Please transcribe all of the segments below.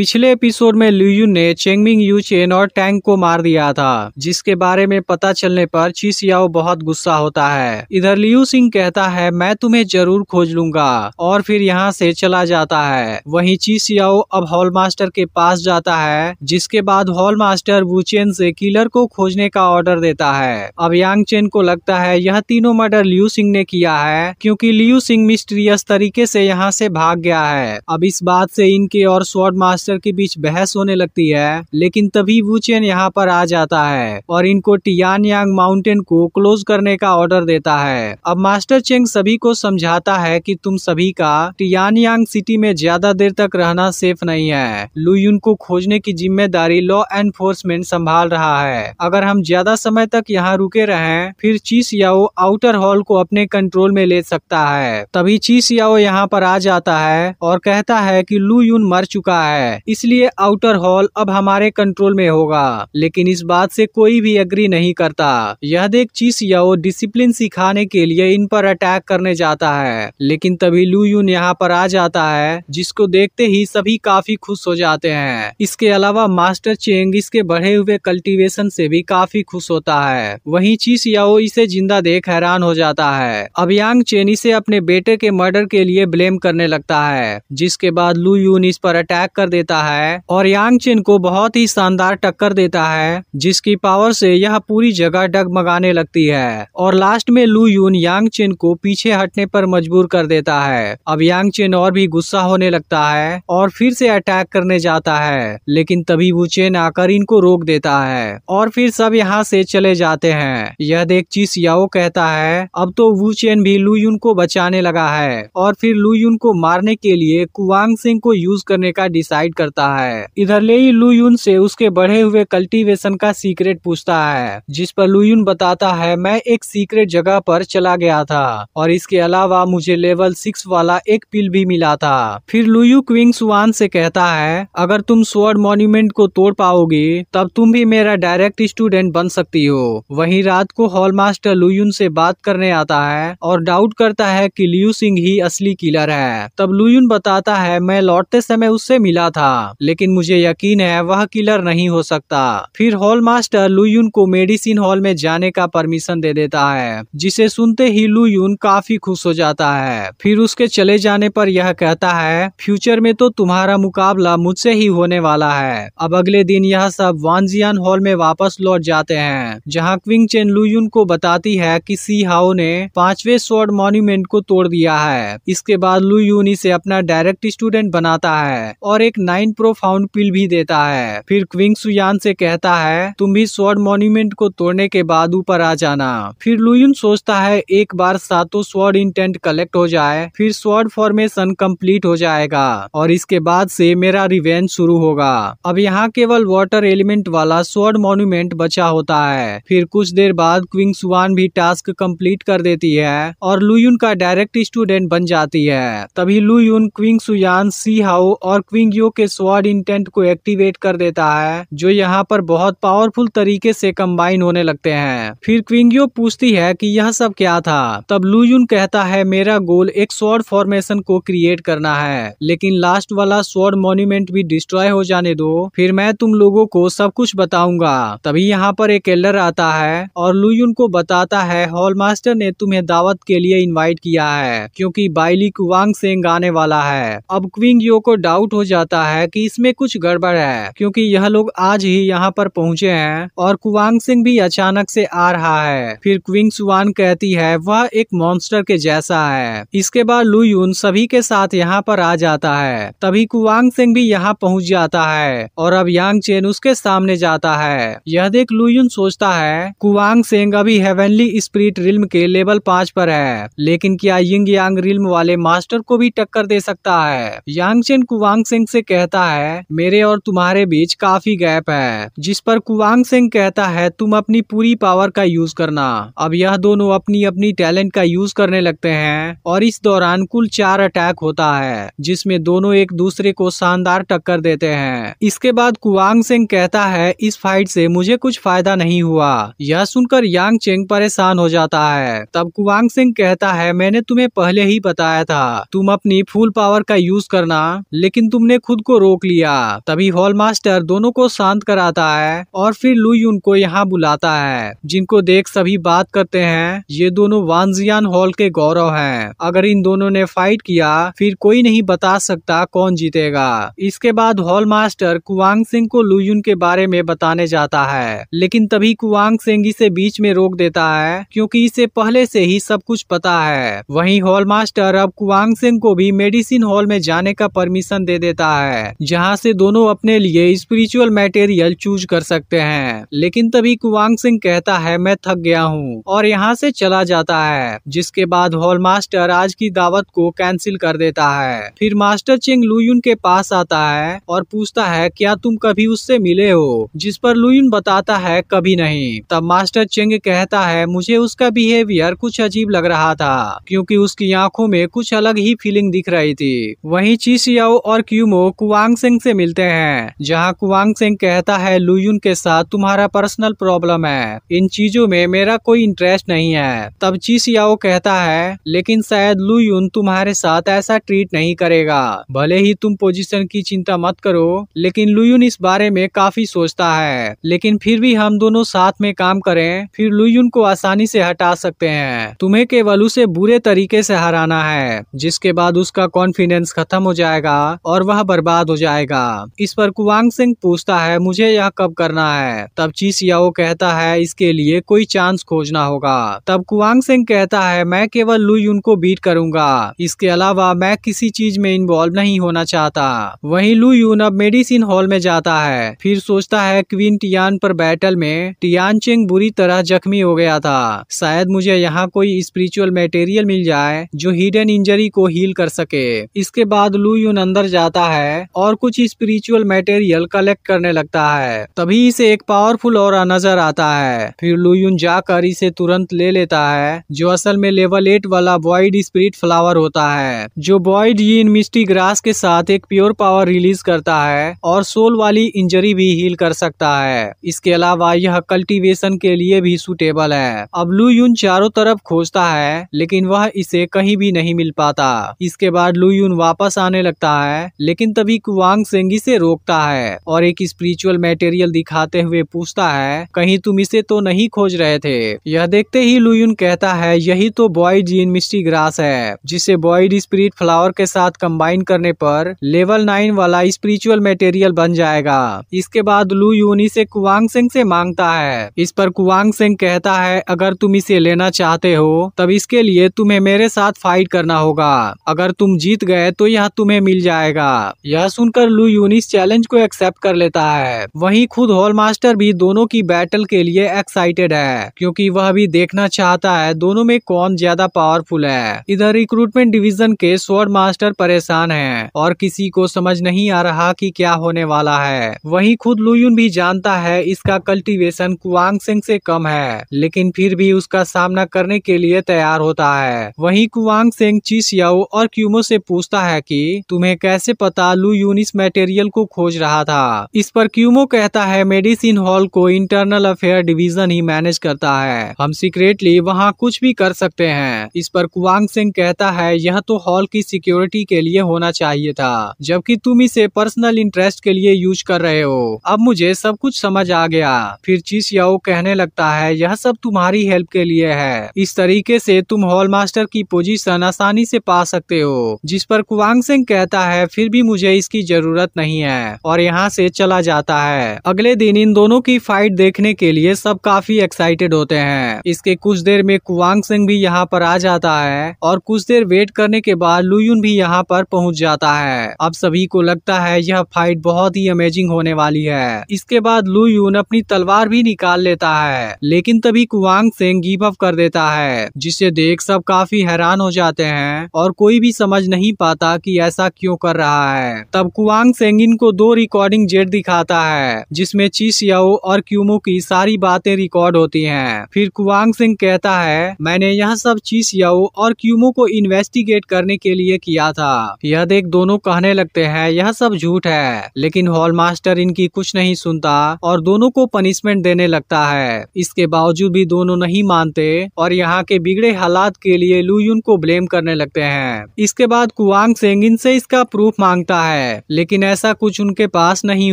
पिछले एपिसोड में लियू ने चेंगमिंग यू चेन और टैंग को मार दिया था जिसके बारे में पता चलने पर चीसियाओ बहुत गुस्सा होता है इधर लियू सिंह कहता है मैं तुम्हें जरूर खोज लूंगा और फिर यहाँ से चला जाता है वहीं चीसियाओ अब हॉल मास्टर के पास जाता है जिसके बाद हॉल मास्टर चेन से किलर को खोजने का ऑर्डर देता है अब यांग चेन को लगता है यह तीनों मर्डर लियू सिंह ने किया है क्योंकि लियू सिंह मिस्ट्रियस तरीके से यहाँ से भाग गया है अब इस बात से इनके और स्वॉर्ड मास्टर मास्टर के बीच बहस होने लगती है लेकिन तभी चेन यहाँ पर आ जाता है और इनको टियान यांग माउंटेन को क्लोज करने का ऑर्डर देता है अब मास्टर चेंग सभी को समझाता है कि तुम सभी का टियान यांग सिटी में ज्यादा देर तक रहना सेफ नहीं है लुयुन को खोजने की जिम्मेदारी लॉ एनफोर्समेंट संभाल रहा है अगर हम ज्यादा समय तक यहाँ रुके रहे फिर चीस याओ आउटर हॉल को अपने कंट्रोल में ले सकता है तभी चीस याओ यहाँ पर आ जाता है और कहता है लू लुयुन मर चुका है इसलिए आउटर हॉल अब हमारे कंट्रोल में होगा लेकिन इस बात से कोई भी अग्री नहीं करता यह देख चीस याओ डिसिप्लिन सिखाने के लिए इन पर अटैक करने जाता है लेकिन तभी लू यून यहाँ पर आ जाता है जिसको देखते ही सभी काफी खुश हो जाते हैं इसके अलावा मास्टर चेंग इसके बढ़े हुए कल्टीवेशन से भी काफी खुश होता है वहीं चीस याओ इसे जिंदा देख हैरान हो जाता है अभियांग चेन इसे अपने बेटे के मर्डर के लिए ब्लेम करने लगता है जिसके बाद लू यून इस पर अटैक कर देता देता है और यांग चिन को बहुत ही शानदार टक्कर देता है जिसकी पावर से यह पूरी जगह डगमगाने लगती है और लास्ट में लू यून यांग चिन को पीछे हटने पर मजबूर कर देता है अब यांग चिन और भी गुस्सा होने लगता है और फिर से अटैक करने जाता है लेकिन तभी वो चेन आकर इनको रोक देता है और फिर सब यहाँ से चले जाते हैं यह देख चीस याओ कहता है अब तो वो चेन भी लू यून को बचाने लगा है और फिर लू यून को मारने के लिए कुवांग सिंह को यूज करने का डिसाइड डिसाइड करता है इधर ही लुयुन से उसके बढ़े हुए कल्टीवेशन का सीक्रेट पूछता है जिस पर लुयुन बताता है मैं एक सीक्रेट जगह पर चला गया था और इसके अलावा मुझे लेवल सिक्स वाला एक पिल भी मिला था फिर लुयु क्विंग सुवान से कहता है अगर तुम स्वर्ड मॉन्यूमेंट को तोड़ पाओगे तब तुम भी मेरा डायरेक्ट स्टूडेंट बन सकती हो वहीं रात को हॉल मास्टर लुयुन से बात करने आता है और डाउट करता है कि लियू सिंह ही असली किलर है तब लुयुन बताता है मैं लौटते समय उससे मिला था था लेकिन मुझे यकीन है वह किलर नहीं हो सकता फिर हॉल मास्टर लुयुन को मेडिसिन हॉल में जाने का परमिशन दे देता है जिसे सुनते ही लुयुन काफी खुश हो जाता है फिर उसके चले जाने पर यह कहता है फ्यूचर में तो तुम्हारा मुकाबला मुझसे ही होने वाला है अब अगले दिन यह सब वानजियान हॉल में वापस लौट जाते हैं जहाँ क्विंग चेन लुयुन को बताती है कि सी हाओ ने पांचवे स्वर्ड मॉन्यूमेंट को तोड़ दिया है इसके बाद लुयुन इसे अपना डायरेक्ट स्टूडेंट बनाता है और एक नाइन प्रो फाउंड पिल भी देता है फिर क्विंग सुयान से कहता है तुम भी स्वर्ड मॉन्यूमेंट को तोड़ने के बाद ऊपर आ जाना फिर लुयुन सोचता है एक बार सातों स्वर्ड इंटेंट कलेक्ट हो जाए फिर स्वर्ड फॉर्मेशन कम्प्लीट हो जाएगा और इसके बाद से मेरा रिवेंज शुरू होगा अब यहाँ केवल वाटर एलिमेंट वाला स्वर्ड मॉन्यूमेंट बचा होता है फिर कुछ देर बाद क्विंग सुवान भी टास्क कंप्लीट कर देती है और लुयुन का डायरेक्ट स्टूडेंट बन जाती है तभी Lu Yun Qing Suyan Xi Hao और क्विंग यो आपके स्वाड इंटेंट को एक्टिवेट कर देता है जो यहाँ पर बहुत पावरफुल तरीके से कंबाइन होने लगते हैं फिर क्विंगियो पूछती है कि यह सब क्या था तब लुयुन कहता है मेरा गोल एक स्वाड फॉर्मेशन को क्रिएट करना है लेकिन लास्ट वाला स्वाड मोन्यूमेंट भी डिस्ट्रॉय हो जाने दो फिर मैं तुम लोगों को सब कुछ बताऊंगा तभी यहाँ पर एक एल्डर आता है और लुयुन को बताता है हॉल मास्टर ने तुम्हें दावत के लिए इन्वाइट किया है क्यूँकी बाइली वांग सेंग आने वाला है अब क्विंग यो को डाउट हो जाता है रहा है कि इसमें कुछ गड़बड़ है क्योंकि यह लोग आज ही यहाँ पर पहुँचे हैं और कुवांग सिंह भी अचानक से आ रहा है फिर क्विंग सुवान कहती है वह एक मॉन्स्टर के जैसा है इसके बाद लुयुन यून सभी के साथ यहाँ पर आ जाता है तभी कुवांग सिंह भी यहाँ पहुँच जाता है और अब यांग चेन उसके सामने जाता है यह देख लुयुन सोचता है कुवांग सिंह अभी हेवनली स्प्रिट रिल्म के लेवल पाँच पर है लेकिन क्या यिंग यांग रिल्म वाले मास्टर को भी टक्कर दे सकता है यांग चेन कुवांग सिंह से कह कहता है मेरे और तुम्हारे बीच काफी गैप है जिस पर कुवांग सिंह कहता है तुम अपनी पूरी पावर का यूज करना अब यह दोनों अपनी अपनी टैलेंट का यूज करने लगते हैं और इस दौरान कुल चार अटैक होता है जिसमें दोनों एक दूसरे को शानदार टक्कर देते हैं इसके बाद कुवांग सिंह कहता है इस फाइट से मुझे कुछ फायदा नहीं हुआ यह सुनकर यांग चेंग परेशान हो जाता है तब कुवांग सिंह कहता है मैंने तुम्हें पहले ही बताया था तुम अपनी फुल पावर का यूज करना लेकिन तुमने खुद खुद को रोक लिया तभी हॉल मास्टर दोनों को शांत कराता है और फिर लुई उनको यहाँ बुलाता है जिनको देख सभी बात करते हैं ये दोनों वानजियान हॉल के गौरव हैं अगर इन दोनों ने फाइट किया फिर कोई नहीं बता सकता कौन जीतेगा इसके बाद हॉल मास्टर कुआंग सिंह को लुयुन के बारे में बताने जाता है लेकिन तभी कुआंग सिंह इसे बीच में रोक देता है क्योंकि इसे पहले से ही सब कुछ पता है वहीं हॉल मास्टर अब कुआंग सिंह को भी मेडिसिन हॉल में जाने का परमिशन दे देता है है जहाँ से दोनों अपने लिए स्पिरिचुअल मटेरियल चूज कर सकते हैं लेकिन तभी कुवांग सिंह कहता है मैं थक गया हूँ और यहाँ से चला जाता है जिसके बाद हॉल मास्टर आज की दावत को कैंसिल कर देता है फिर मास्टर चिंग लुयुन के पास आता है और पूछता है क्या तुम कभी उससे मिले हो जिस पर लुयुन बताता है कभी नहीं तब मास्टर चिंग कहता है मुझे उसका बिहेवियर कुछ अजीब लग रहा था क्योंकि उसकी आंखों में कुछ अलग ही फीलिंग दिख रही थी वहीं चीसियाओ और क्यूमो कुवांग सिंह से मिलते हैं जहाँ कुवांग सिंह कहता है लुयुन के साथ तुम्हारा पर्सनल प्रॉब्लम है इन चीजों में मेरा कोई इंटरेस्ट नहीं है तब ची सियाओ कहता है लेकिन शायद लुयुन तुम्हारे साथ ऐसा ट्रीट नहीं करेगा भले ही तुम पोजिशन की चिंता मत करो लेकिन लुयुन इस बारे में काफी सोचता है लेकिन फिर भी हम दोनों साथ में काम करें फिर लुयुन को आसानी से हटा सकते हैं तुम्हें केवल उसे बुरे तरीके से हराना है जिसके बाद उसका कॉन्फिडेंस खत्म हो जाएगा और वह बर्बाद बर्बाद हो जाएगा इस पर कुवांग सिंह पूछता है मुझे यह कब करना है तब ची सियाओ कहता है इसके लिए कोई चांस खोजना होगा तब कुवांग सिंह कहता है मैं केवल लुई उनको बीट करूंगा इसके अलावा मैं किसी चीज में इन्वॉल्व नहीं होना चाहता वही लू यून अब मेडिसिन हॉल में जाता है फिर सोचता है क्वीन टियान पर बैटल में टियान चिंग बुरी तरह जख्मी हो गया था शायद मुझे यहाँ कोई स्पिरिचुअल मेटेरियल मिल जाए जो हिडन इंजरी को हील कर सके इसके बाद लू यून अंदर जाता है और कुछ स्पिरिचुअल मटेरियल कलेक्ट करने लगता है तभी इसे एक पावरफुल और नजर आता है फिर लुयुन जाकर इसे तुरंत ले लेता है जो असल में लेवल एट वाला बॉइड स्पिरिट फ्लावर होता है जो बॉइड इन मिस्टी ग्रास के साथ एक प्योर पावर रिलीज करता है और सोल वाली इंजरी भी हील कर सकता है इसके अलावा यह कल्टीवेशन के लिए भी सुटेबल है अब लू यून चारों तरफ खोजता है लेकिन वह इसे कहीं भी नहीं मिल पाता इसके बाद लू वापस आने लगता है लेकिन तभी सभी वांग सेंगी से रोकता है और एक स्पिरिचुअल मटेरियल दिखाते हुए पूछता है कहीं तुम इसे तो नहीं खोज रहे थे यह देखते ही लुयुन कहता है यही तो बॉयड जीन मिस्टी ग्रास है जिसे बॉयड स्पिरिट फ्लावर के साथ कंबाइन करने पर लेवल नाइन वाला स्पिरिचुअल मटेरियल बन जाएगा इसके बाद लू यून इसे कुआंग सेंग से मांगता है इस पर कुआंग सेंग कहता है अगर तुम इसे लेना चाहते हो तब इसके लिए तुम्हें मेरे साथ फाइट करना होगा अगर तुम जीत गए तो यह तुम्हें मिल जाएगा यह यह सुनकर लू यूनिस चैलेंज को एक्सेप्ट कर लेता है वहीं खुद हॉल मास्टर भी दोनों की बैटल के लिए एक्साइटेड है क्योंकि वह भी देखना चाहता है दोनों में कौन ज्यादा पावरफुल है इधर रिक्रूटमेंट डिवीजन के स्वर्ड मास्टर परेशान है और किसी को समझ नहीं आ रहा कि क्या होने वाला है वही खुद लुयुन भी जानता है इसका कल्टीवेशन कुआंग सिंह से कम है लेकिन फिर भी उसका सामना करने के लिए तैयार होता है वही कुआंग सिंह चीस और क्यूमो से पूछता है कि तुम्हें कैसे पता लू टू यूनिस मटेरियल को खोज रहा था इस पर क्यूमो कहता है मेडिसिन हॉल को इंटरनल अफेयर डिवीजन ही मैनेज करता है हम सीक्रेटली वहाँ कुछ भी कर सकते हैं इस पर कुआंग सिंह कहता है यह तो हॉल की सिक्योरिटी के लिए होना चाहिए था जबकि तुम इसे पर्सनल इंटरेस्ट के लिए यूज कर रहे हो अब मुझे सब कुछ समझ आ गया फिर चीस याओ कहने लगता है यह सब तुम्हारी हेल्प के लिए है इस तरीके से तुम हॉल मास्टर की पोजीशन आसानी से पा सकते हो जिस पर कुवांग सिंह कहता है फिर भी मुझे की जरूरत नहीं है और यहाँ से चला जाता है अगले दिन इन दोनों की फाइट देखने के लिए सब काफी एक्साइटेड होते हैं इसके कुछ देर में कुवांग सिंह भी यहाँ पर आ जाता है और कुछ देर वेट करने के बाद लुयुन भी यहाँ पर पहुँच जाता है अब सभी को लगता है यह फाइट बहुत ही अमेजिंग होने वाली है इसके बाद लुयुन अपनी तलवार भी निकाल लेता है लेकिन तभी कुवांग सिंह गिव अप कर देता है जिसे देख सब काफी हैरान हो जाते हैं और कोई भी समझ नहीं पाता कि ऐसा क्यों कर रहा है तब कुआंग सेंगिन को दो रिकॉर्डिंग जेट दिखाता है जिसमें सियाओ और क्यूमो की सारी बातें रिकॉर्ड होती हैं। फिर कुआंग सिंह कहता है मैंने यह सब सियाओ और क्यूमो को इन्वेस्टिगेट करने के लिए किया था यह देख दोनों कहने लगते हैं यह सब झूठ है लेकिन हॉल मास्टर इनकी कुछ नहीं सुनता और दोनों को पनिशमेंट देने लगता है इसके बावजूद भी दोनों नहीं मानते और यहाँ के बिगड़े हालात के लिए लुयुन को ब्लेम करने लगते हैं इसके बाद कुआंग सेंगिन से इसका प्रूफ मांगता है है लेकिन ऐसा कुछ उनके पास नहीं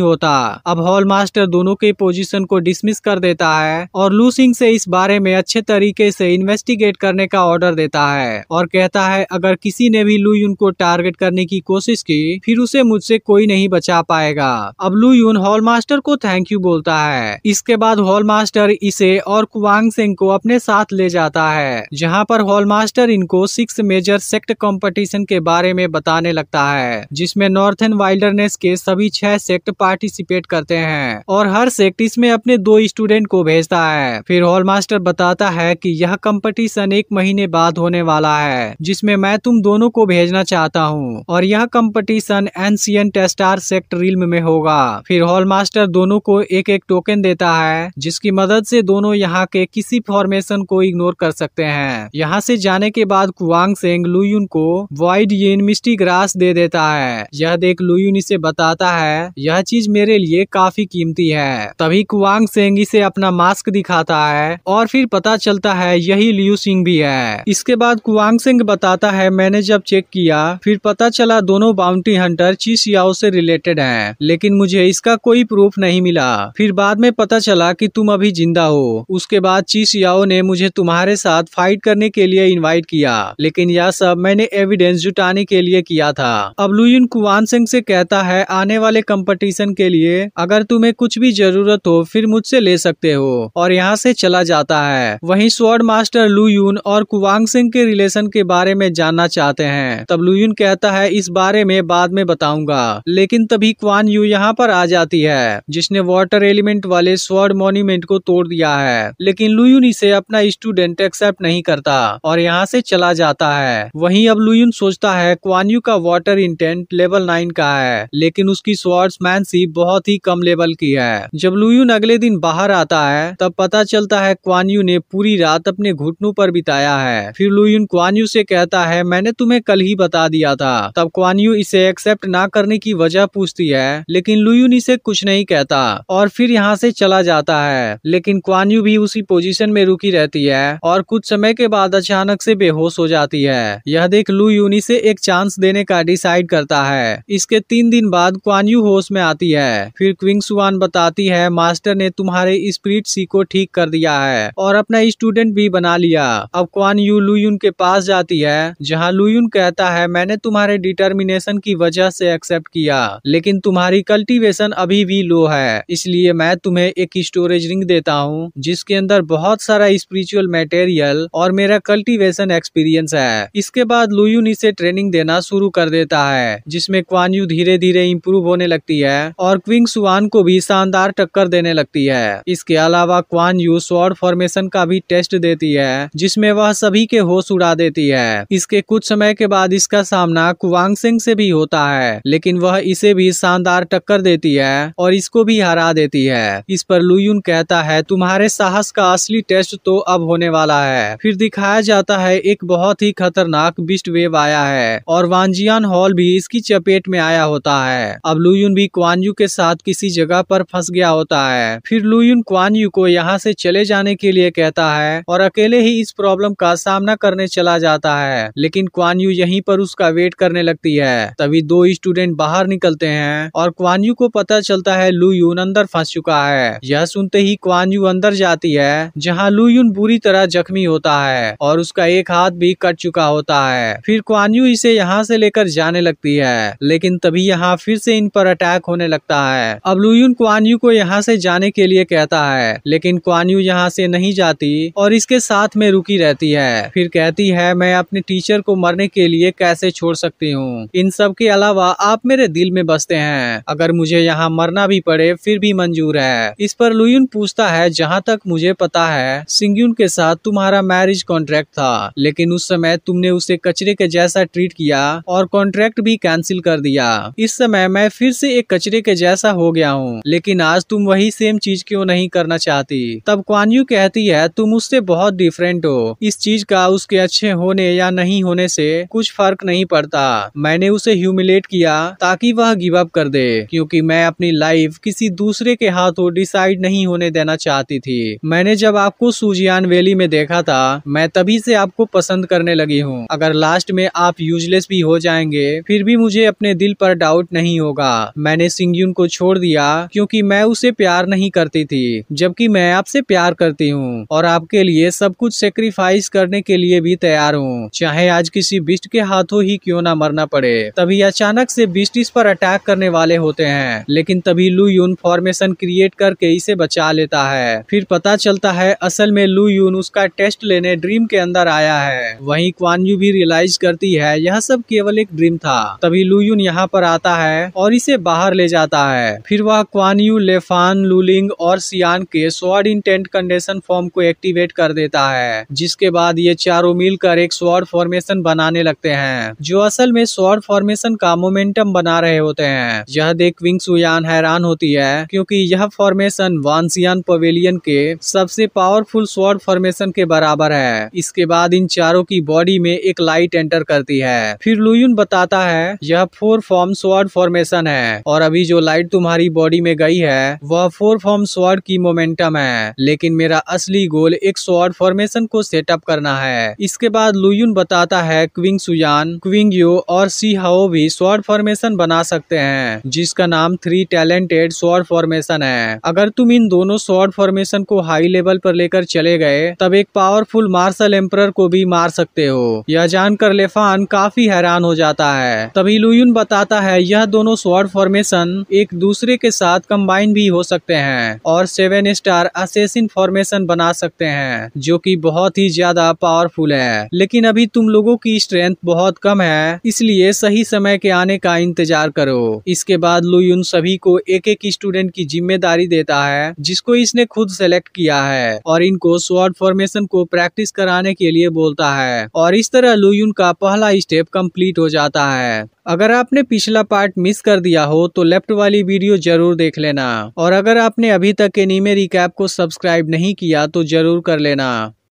होता अब हॉल मास्टर दोनों के पोजीशन को डिसमिस कर देता है और लू सिंह से इस बारे में अच्छे तरीके से इन्वेस्टिगेट करने का ऑर्डर देता है और कहता है अगर किसी ने भी लू यून को टारगेट करने की कोशिश की फिर उसे मुझसे कोई नहीं बचा पाएगा अब लू यून हॉल मास्टर को थैंक यू बोलता है इसके बाद हॉल मास्टर इसे और कुवांग सिंह को अपने साथ ले जाता है जहाँ पर हॉल मास्टर इनको सिक्स मेजर सेक्ट कॉम्पिटिशन के बारे में बताने लगता है जिसमे नौ नॉर्थन वाइल्डरनेस के सभी छह सेक्ट पार्टिसिपेट करते हैं और हर सेक्ट इसमें अपने दो स्टूडेंट को भेजता है फिर हॉल मास्टर बताता है कि यह कंपटीशन एक महीने बाद होने वाला है जिसमें मैं तुम दोनों को भेजना चाहता हूँ और यह कंपटीशन एनसियन टेस्टार सेक्ट रिल्म में होगा फिर हॉल मास्टर दोनों को एक एक टोकन देता है जिसकी मदद से दोनों यहाँ के किसी फॉर्मेशन को इग्नोर कर सकते हैं यहाँ से जाने के बाद कुआंग सेंग लुयुन को वाइड येन मिस्टी ग्रास दे देता है यह बाद एक लुयुनी से बताता है यह चीज मेरे लिए काफी कीमती है तभी कुआंग सेंग इसे अपना मास्क दिखाता है और फिर पता चलता है यही लियू सिंह भी है इसके बाद कुआंग सिंह बताता है मैंने जब चेक किया फिर पता चला दोनों बाउंटी हंटर चीसियाओ से रिलेटेड है लेकिन मुझे इसका कोई प्रूफ नहीं मिला फिर बाद में पता चला कि तुम अभी जिंदा हो उसके बाद चीसियाओ ने मुझे तुम्हारे साथ फाइट करने के लिए इन्वाइट किया लेकिन यह सब मैंने एविडेंस जुटाने के लिए किया था अब लुयुन कुआन सिंह से कहता है आने वाले कंपटीशन के लिए अगर तुम्हें कुछ भी जरूरत हो फिर मुझसे ले सकते हो और यहाँ से चला जाता है वहीं स्वर्ड मास्टर लुयून और कुवांग सिंह के रिलेशन के बारे में जानना चाहते हैं तब लुयून कहता है इस बारे में बाद में बताऊंगा लेकिन तभी क्वान यू यहाँ पर आ जाती है जिसने वाटर एलिमेंट वाले स्वर्ड मोन्यूमेंट को तोड़ दिया है लेकिन लुयून इसे अपना स्टूडेंट एक्सेप्ट नहीं करता और यहाँ से चला जाता है वही अब लुयून सोचता है यू का water intent level nine design का है लेकिन उसकी स्वॉर्ड्समैनशिप बहुत ही कम लेवल की है जब लुयुन अगले दिन बाहर आता है तब पता चलता है क्वानयू ने पूरी रात अपने घुटनों पर बिताया है फिर लुयुन क्वानयू से कहता है मैंने तुम्हें कल ही बता दिया था तब क्वानयू इसे एक्सेप्ट ना करने की वजह पूछती है लेकिन लुयुन इसे कुछ नहीं कहता और फिर यहाँ से चला जाता है लेकिन क्वानयू भी उसी पोजिशन में रुकी रहती है और कुछ समय के बाद अचानक से बेहोश हो जाती है यह देख लुयुन इसे एक चांस देने का डिसाइड करता है इसके तीन दिन बाद क्वान्यू होश में आती है फिर क्विंग सुवान बताती है मास्टर ने तुम्हारे स्प्रिट सी को ठीक कर दिया है और अपना स्टूडेंट भी बना लिया अब क्वान यू लुयुन के पास जाती है जहाँ लुयुन कहता है मैंने तुम्हारे डिटर्मिनेशन की वजह से एक्सेप्ट किया लेकिन तुम्हारी कल्टिवेशन अभी भी लो है इसलिए मैं तुम्हें एक स्टोरेज रिंग देता हूँ जिसके अंदर बहुत सारा स्पिरिचुअल मटेरियल और मेरा कल्टिवेशन एक्सपीरियंस है इसके बाद लुयुन इसे ट्रेनिंग देना शुरू कर देता है जिसमे कुआन यू धीरे धीरे इम्प्रूव होने लगती है और क्विंग सुवान को भी शानदार टक्कर देने लगती है इसके अलावा क्वान यू स्वर्ड फॉर्मेशन का भी टेस्ट देती है जिसमे वह सभी के होश उड़ा देती है इसके कुछ समय के बाद इसका सामना कुवांग सिंह से भी होता है लेकिन वह इसे भी शानदार टक्कर देती है और इसको भी हरा देती है इस पर लुयुन कहता है तुम्हारे साहस का असली टेस्ट तो अब होने वाला है फिर दिखाया जाता है एक बहुत ही खतरनाक बिस्ट वेव आया है और वांजियान हॉल भी इसकी चपेट स्टेट में आया होता है अब लुयुन भी क्वानयू के साथ किसी जगह पर फंस गया होता है फिर लुयुन क्वानयू को यहाँ से चले जाने के लिए कहता है और अकेले ही इस प्रॉब्लम का सामना करने चला जाता है लेकिन क्वानयू यहीं पर उसका वेट करने लगती है तभी दो स्टूडेंट बाहर निकलते हैं और क्वानयू को पता चलता है लुयुन अंदर फंस चुका है यह सुनते ही क्वानयू अंदर जाती है जहाँ लुयुन बुरी तरह जख्मी होता है और उसका एक हाथ भी कट चुका होता है फिर क्वानयू इसे यहाँ से लेकर जाने लगती है लेकिन तभी यहाँ फिर से इन पर अटैक होने लगता है अब लुयुन क्वानयू को यहाँ से जाने के लिए कहता है लेकिन क्वानयू यहाँ से नहीं जाती और इसके साथ में रुकी रहती है फिर कहती है मैं अपने टीचर को मरने के लिए कैसे छोड़ सकती हूँ इन सब के अलावा आप मेरे दिल में बसते हैं अगर मुझे यहाँ मरना भी पड़े फिर भी मंजूर है इस पर लुयुन पूछता है जहाँ तक मुझे पता है सिंगयून के साथ तुम्हारा मैरिज कॉन्ट्रैक्ट था लेकिन उस समय तुमने उसे कचरे के जैसा ट्रीट किया और कॉन्ट्रैक्ट भी कैंसिल कर कर दिया इस समय मैं फिर से एक कचरे के जैसा हो गया हूँ लेकिन आज तुम वही सेम चीज क्यों नहीं करना चाहती तब क्वानयू कहती है तुम उससे बहुत डिफरेंट हो इस चीज का उसके अच्छे होने या नहीं होने से कुछ फर्क नहीं पड़ता मैंने उसे ह्यूमिलेट किया ताकि वह गिव अप कर दे क्योंकि मैं अपनी लाइफ किसी दूसरे के हाथों डिसाइड नहीं होने देना चाहती थी मैंने जब आपको सुजियान वैली में देखा था मैं तभी से आपको पसंद करने लगी हूँ अगर लास्ट में आप यूजलेस भी हो जाएंगे फिर भी मुझे अपने अपने दिल पर डाउट नहीं होगा मैंने सिंगयून को छोड़ दिया क्योंकि मैं उसे प्यार नहीं करती थी जबकि मैं आपसे प्यार करती हूँ और आपके लिए सब कुछ सेक्रीफाइस करने के लिए भी तैयार हूँ चाहे आज किसी बिस्ट के हाथों ही क्यों ना मरना पड़े तभी अचानक से बिस्ट इस पर अटैक करने वाले होते हैं लेकिन तभी लू यून फॉर्मेशन क्रिएट करके इसे बचा लेता है फिर पता चलता है असल में लू यून उसका टेस्ट लेने ड्रीम के अंदर आया है वही क्वान्यू भी रियलाइज करती है यह सब केवल एक ड्रीम था तभी लू यून मानसून यहाँ पर आता है और इसे बाहर ले जाता है फिर वह क्वानयू लेफान लुलिंग और सियान के स्वर्ड इंटेंट कंडेशन फॉर्म को एक्टिवेट कर देता है जिसके बाद ये चारों मिलकर एक स्वर्ड फॉर्मेशन बनाने लगते है जो असल में स्वर्ड फॉर्मेशन का मोमेंटम बना रहे होते हैं यह देख विंग सुयान हैरान होती है क्योंकि यह फॉर्मेशन वानसियान पवेलियन के सबसे पावरफुल स्वर्ड फॉर्मेशन के बराबर है इसके बाद इन चारों की बॉडी में एक लाइट एंटर करती है फिर लुयुन बताता है यह फोर फॉर्म स्वाड फॉर्मेशन है और अभी जो लाइट तुम्हारी बॉडी में गई है वह फोर फॉर्म स्वाड की मोमेंटम है लेकिन मेरा असली गोल एक स्वाड फॉर्मेशन को सेटअप करना है इसके बाद लुयुन बताता है क्विंग सुजान क्विंग यू और सी हाओ भी स्वाड फॉर्मेशन बना सकते हैं जिसका नाम थ्री टैलेंटेड स्वाड फॉर्मेशन है अगर तुम इन दोनों स्वाड फॉर्मेशन को हाई लेवल पर लेकर चले गए तब एक पावरफुल मार्शल एम्पर को भी मार सकते हो यह जानकर लेफान काफी हैरान हो जाता है तभी लुयुन बताता है यह दोनों स्वर्ड फॉर्मेशन एक दूसरे के साथ कंबाइन भी हो सकते हैं और सेवन स्टार असेसिन फॉर्मेशन बना सकते हैं जो कि बहुत ही ज्यादा पावरफुल है लेकिन अभी तुम लोगों की स्ट्रेंथ बहुत कम है इसलिए सही समय के आने का इंतजार करो इसके बाद लुयुन सभी को एक एक स्टूडेंट की जिम्मेदारी देता है जिसको इसने खुद सेलेक्ट किया है और इनको स्वर्ड फॉर्मेशन को प्रैक्टिस कराने के लिए बोलता है और इस तरह लुयुन का पहला स्टेप कम्प्लीट हो जाता है अगर आपने पिछला पार्ट मिस कर दिया हो तो लेफ्ट वाली वीडियो जरूर देख लेना और अगर आपने अभी तक एनीमे रिकैप को सब्सक्राइब नहीं किया तो जरूर कर लेना